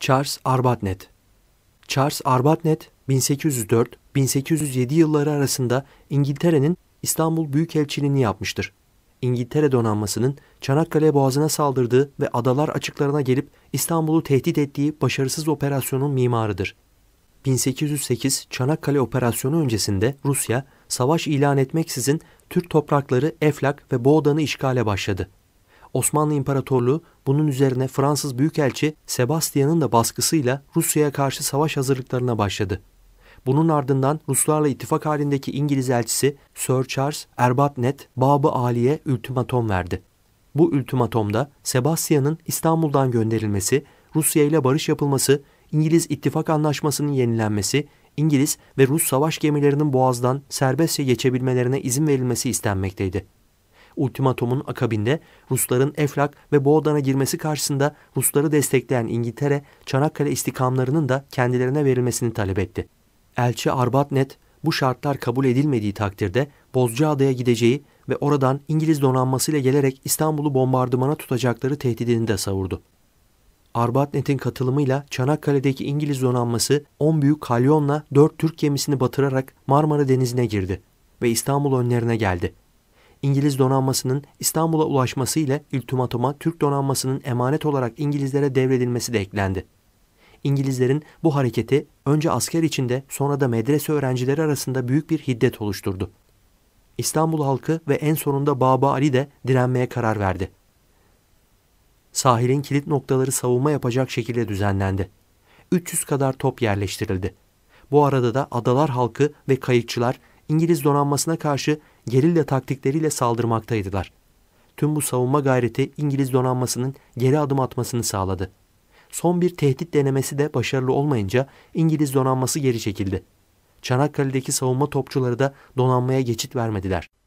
Charles Arbuthnot Charles Arbuthnot 1804-1807 yılları arasında İngiltere'nin İstanbul Büyükelçiliğini yapmıştır. İngiltere donanmasının Çanakkale Boğazı'na saldırdığı ve adalar açıklarına gelip İstanbul'u tehdit ettiği başarısız operasyonun mimarıdır. 1808 Çanakkale Operasyonu öncesinde Rusya savaş ilan etmeksizin Türk toprakları Eflak ve Boğdan'ı işgale başladı. Osmanlı İmparatorluğu bunun üzerine Fransız Büyükelçi Sebastian'ın da baskısıyla Rusya'ya karşı savaş hazırlıklarına başladı. Bunun ardından Ruslarla ittifak halindeki İngiliz elçisi Sir Charles Erbatnet Babı Ali'ye ultimatom verdi. Bu ultimatomda Sebastian'ın İstanbul'dan gönderilmesi, Rusya ile barış yapılması, İngiliz ittifak anlaşmasının yenilenmesi, İngiliz ve Rus savaş gemilerinin boğazdan serbestçe geçebilmelerine izin verilmesi istenmekteydi ultimatomun akabinde Rusların Eflak ve Boğdan'a girmesi karşısında Rusları destekleyen İngiltere, Çanakkale istikamlarının da kendilerine verilmesini talep etti. Elçi Arbatnet, bu şartlar kabul edilmediği takdirde Bozcaada'ya gideceği ve oradan İngiliz donanmasıyla gelerek İstanbul'u bombardımana tutacakları tehdidini de savurdu. Arbatnet'in katılımıyla Çanakkale'deki İngiliz donanması 10 büyük kalyonla 4 Türk gemisini batırarak Marmara Denizi'ne girdi ve İstanbul önlerine geldi. İngiliz donanmasının İstanbul'a ulaşması ile ultimatuma Türk donanmasının emanet olarak İngilizlere devredilmesi de eklendi. İngilizlerin bu hareketi önce asker içinde sonra da medrese öğrencileri arasında büyük bir hiddet oluşturdu. İstanbul halkı ve en sonunda Baba Ali de direnmeye karar verdi. Sahilin kilit noktaları savunma yapacak şekilde düzenlendi. 300 kadar top yerleştirildi. Bu arada da adalar halkı ve kayıkçılar İngiliz donanmasına karşı gerilla taktikleriyle saldırmaktaydılar. Tüm bu savunma gayreti İngiliz donanmasının geri adım atmasını sağladı. Son bir tehdit denemesi de başarılı olmayınca İngiliz donanması geri çekildi. Çanakkale'deki savunma topçuları da donanmaya geçit vermediler.